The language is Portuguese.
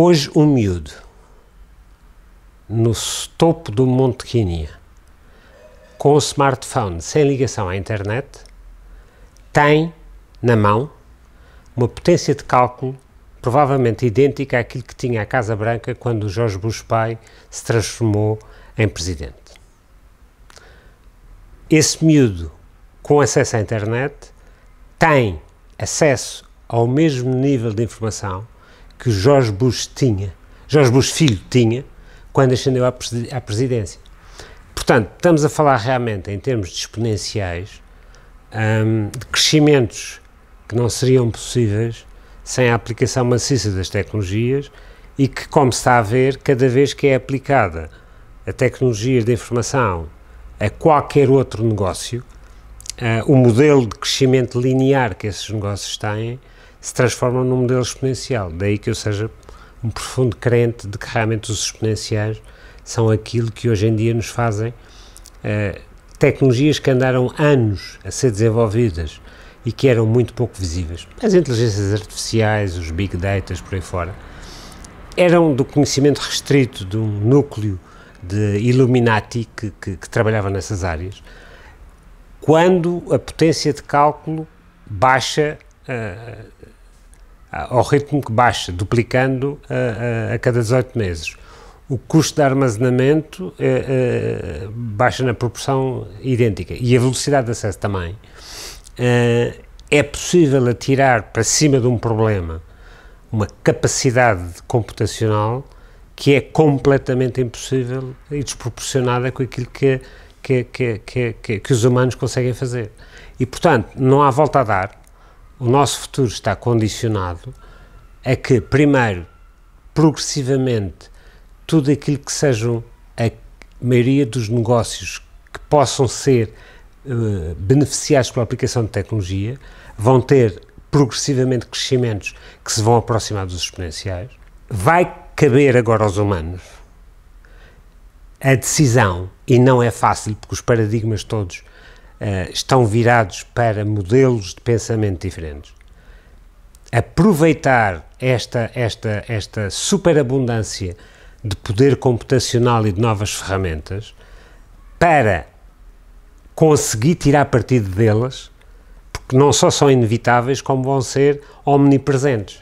Hoje, um miúdo, no topo do Monte Quinia, com o smartphone sem ligação à internet, tem na mão uma potência de cálculo provavelmente idêntica àquilo que tinha a Casa Branca quando Jorge Bush pai se transformou em presidente. Esse miúdo com acesso à internet tem acesso ao mesmo nível de informação que Jorge Bush tinha, Jorge Bush filho tinha, quando ascendeu à presidência. Portanto, estamos a falar realmente em termos de exponenciais, um, de crescimentos que não seriam possíveis sem a aplicação maciça das tecnologias e que, como se está a ver, cada vez que é aplicada a tecnologia da informação a qualquer outro negócio, uh, o modelo de crescimento linear que esses negócios têm se transformam num modelo exponencial. Daí que eu seja um profundo crente de que realmente os exponenciais são aquilo que hoje em dia nos fazem uh, tecnologias que andaram anos a ser desenvolvidas e que eram muito pouco visíveis. As inteligências artificiais, os big data, por aí fora, eram do conhecimento restrito de um núcleo de Illuminati que, que, que trabalhava nessas áreas. Quando a potência de cálculo baixa ah, ah, ah, ao ritmo que baixa, duplicando a, a, a cada 18 meses. O custo de armazenamento é, é, baixa na proporção idêntica e a velocidade de acesso também. É, é possível atirar para cima de um problema uma capacidade computacional que é completamente impossível e desproporcionada com aquilo que, que, que, que, que os humanos conseguem fazer. E, portanto, não há volta a dar o nosso futuro está condicionado a que, primeiro, progressivamente, tudo aquilo que sejam a maioria dos negócios que possam ser uh, beneficiados pela aplicação de tecnologia vão ter progressivamente crescimentos que se vão aproximar dos exponenciais. Vai caber agora aos humanos a decisão, e não é fácil porque os paradigmas todos eh, estão virados para modelos de pensamento diferentes. Aproveitar esta, esta, esta superabundância de poder computacional e de novas ferramentas para conseguir tirar partido delas, porque não só são inevitáveis, como vão ser omnipresentes.